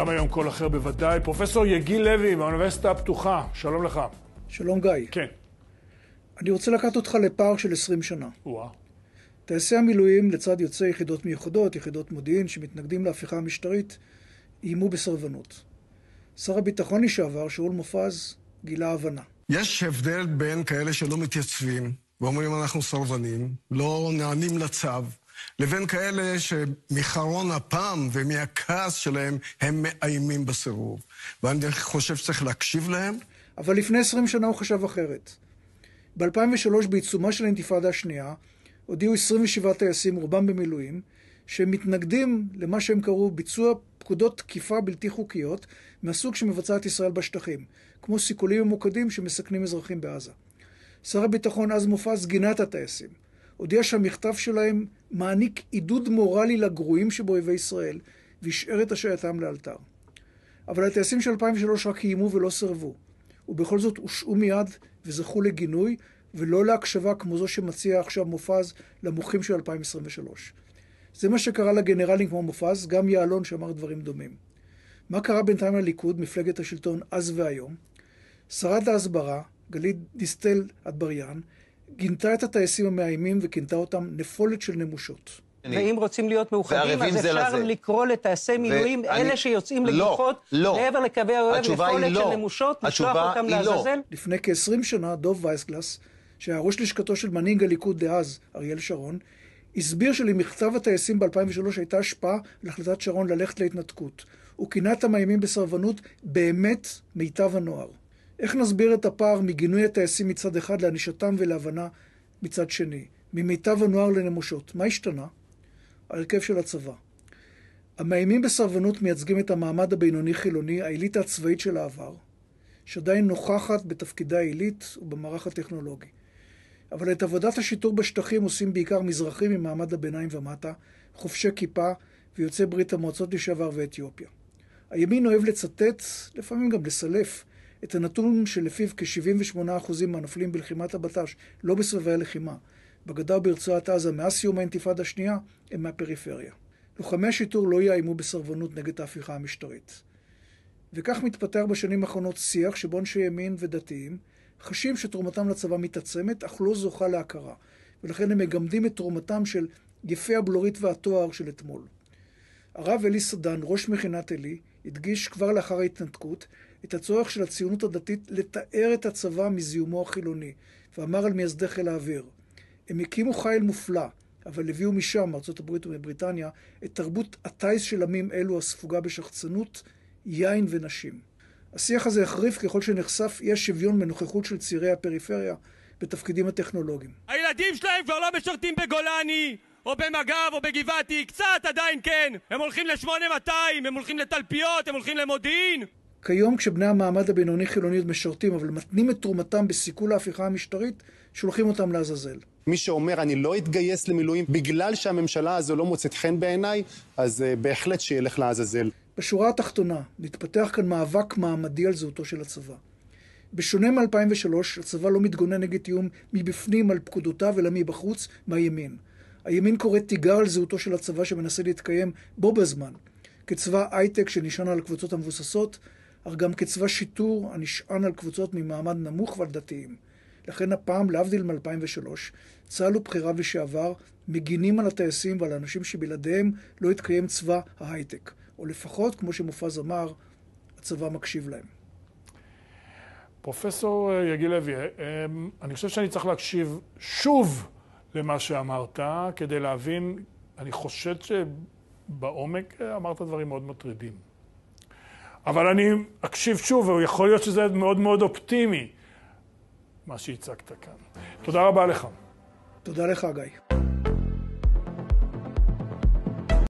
גם היום קול אחר בוודאי. פרופסור יגיל לוי מהאוניברסיטה הפתוחה, שלום לך. שלום גיא. כן. אני רוצה לקחת אותך לפער של 20 שנה. וואו. טייסי המילואים לצד יוצאי יחידות מיוחדות, יחידות מודיעין שמתנגדים להפיכה המשטרית, איימו בסרבנות. שר הביטחון לשעבר, שאול מופז, גילה הבנה. יש הבדל בין כאלה שלא מתייצבים ואומרים אנחנו סרבנים, לא נענים לצו, לבין כאלה שמחרון הפעם ומהכעס שלהם הם מאיימים בסירוב. ואני חושב שצריך להקשיב להם. אבל לפני 20 שנה הוא חשב אחרת. ב-2003, בעיצומה של האינתיפאדה השנייה, הודיעו 27 טייסים, רובם במילואים, שהם מתנגדים למה שהם קראו ביצוע פקודות תקיפה בלתי חוקיות מהסוג שמבצעת ישראל בשטחים, כמו סיכולים ממוקדים שמסכנים אזרחים בעזה. שר הביטחון אז מופז גינה את הטייסים. הודיע שהמכתב שלהם מעניק עידוד מורלי לגרועים שבאויבי ישראל, והשאר את השעייתם לאלתר. אבל הטייסים של 2003 רק איימו ולא סירבו, ובכל זאת הושעו מיד וזכו לגינוי, ולא להקשבה כמו זו שמציע עכשיו מופז למוחים של 2023. זה מה שקרה לגנרלים כמו מופז, גם יעלון שאמר דברים דומים. מה קרה בינתיים לליכוד, מפלגת השלטון אז והיום? שרת ההסברה, גלית דיסטל אטבריאן, גינתה את הטייסים המאיימים וכינתה אותם נפולת של נמושות. אני... ואם רוצים להיות מאוחדים, אז אפשר לזה. לקרוא לטייסי מילואים, ואני... אלה שיוצאים לא, לכוחות, לא. מעבר לקווי האוהב, נפולת לא. של נמושות, לשלוח אותם לא. לעזאזל? לא. לפני כ-20 שנה, דוב וייסגלס, שהיה ראש לשכתו של מנהיג הליכוד דאז, אריאל שרון, הסביר שלמכתב הטייסים ב-2003 הייתה השפעה על החלטת שרון ללכת להתנתקות. הוא כינה את המאיימים בסרבנות באמת מיטב הנוער. איך נסביר את הפער מגינוי הטייסים מצד אחד לענישתם ולהבנה מצד שני? ממיטב הנוער לנמושות. מה השתנה? ההרכב של הצבא. המאיימים בסרבנות מייצגים את המעמד הבינוני-חילוני, האליטה הצבאית של העבר, שעדיין נוכחת בתפקידה העילית ובמערך הטכנולוגי. אבל את עבודת השיטור בשטחים עושים בעיקר מזרחים ממעמד הביניים ומטה, חובשי כיפה ויוצאי ברית המועצות לשעבר ואתיופיה. הימין אוהב לצטט, לפעמים גם לסלף, את הנתון שלפיו כ-78% מהנופלים בלחימת הבט"ש לא בסבבי הלחימה, בגדה וברצועת עזה מאז סיום האינתיפאדה השנייה, הם מהפריפריה. לוחמי השיטור לא יאיימו בסרבנות נגד ההפיכה המשטרית. וכך מתפתח בשנים האחרונות שיח שבו אנשי ימין ודתיים חשים שתרומתם לצבא מתעצמת, אך לא זוכה להכרה, ולכן הם מגמדים את תרומתם של יפי הבלורית והתואר של אתמול. הרב אלי סדן, ראש מכינת עלי, הדגיש כבר לאחר ההתנתקות את הצורך של הציונות הדתית לתאר את הצבא מזיהומו החילוני, ואמר על מייסדי חיל האוויר: הם הקימו חיל מופלא, אבל הביאו משם, מארצות הברית ומבריטניה, את תרבות הטיס של עמים אלו הספוגה בשחצנות, יין ונשים. השיח הזה החריף ככל שנחשף אי השוויון בנוכחות של צעירי הפריפריה בתפקידים הטכנולוגיים. הילדים שלהם כבר לא משרתים בגולני, או במג"ב או בגבעתי, קצת עדיין כן. הם הולכים ל-8200, הם הולכים לתלפיות, הם הולכים למודיעין. כיום כשבני המעמד הבינוני חילוני עוד משרתים, אבל מתנים את תרומתם בסיכול ההפיכה המשטרית, שולחים אותם לעזאזל. מי שאומר אני לא אתגייס למילואים בגלל שהממשלה הזו לא מוצאת חן בעיניי, אז uh, בהחלט שילך לעזאזל. בשורה התחתונה, מתפתח כאן מאבק מעמדי על זהותו של הצבא. בשונה מ-2003, הצבא לא מתגונן נגד איום מבפנים על פקודותיו, אלא מבחוץ, מהימין. הימין קורא תיגר על זהותו של הצבא שמנסה להתקיים בו בזמן, כצבא הייטק שנשען על קבוצות המבוססות, אך גם כצבא שיטור הנשען על קבוצות ממעמד נמוך ועל דתיים. לכן הפעם, להבדיל מ-2003, צה"ל ובחיריו לשעבר מגינים על הטייסים ועל האנשים שבלעדיהם לא יתקיים צבא ההייטק, או לפחות, כמו שמופז אמר, הצבא מקשיב להם. פרופסור יגיל לוי, אה, אה, אני חושב שאני צריך להקשיב שוב למה שאמרת, כדי להבין, אני חושד שבעומק אמרת דברים מאוד מטרידים. אבל אני אקשיב שוב, ויכול להיות שזה מאוד מאוד אופטימי, מה שהצגת כאן. תודה רבה לך. תודה לך, גיא.